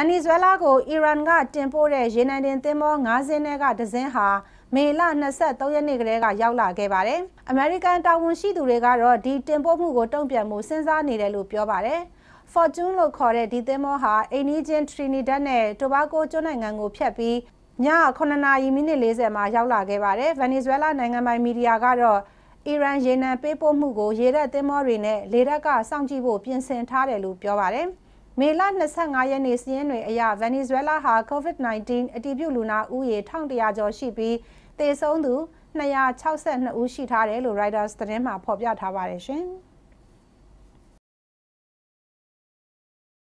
န်နီဇွဲလားကိုအီရန်ကတင်ပို့တဲ့ရေနံတင်သင်္ဘော9စင်းထဲကတစ်စင်းဟာမေလ23ရက်နေ့ကတည်းကရောက်လာခဲ့ပါတယ်။အမေရိကန်တာဝန်ရှိသူတွေကတော့ဒီတင်ပို့မှုကိုတုံ့ပြန်မှုစဉ်းစားနေတယ်လို့ပြောပါတယ်။ Fortune လို့ခေါ်တဲ့ဒီသင်္ဘောဟာအိနီဂျင် Trinidad နဲ့ Tobago ကျွန်းနိုင်ငံကိုဖြတ်ပြီးည9နာရီမိနစ်40မှာရောက်လာခဲ့ပါတယ်။ Venezuela နိုင်ငံပိုင်မီဒီယာကတော့အီရန်ရေနံပေးပို့မှုကိုရေတပ်သင်္ဘောတွေနဲ့လေတပ်ကစောင့်ကြည့်ဖို့ပြင်ဆင်ထားတယ်လို့ပြောပါတယ်။မေလ25ရက်နေ့စည်ရင်းတွင်အရာဗန်နီဇွဲလားဟာ COVID-19 အတည်ပြုလူနာဦးရေ1100ကျော်ရှိပြီးသေဆုံးသူ262ဦးရှိထားတယ်လို့ Reuters သတင်းမှာဖော်ပြထားပါတယ်ရှင်။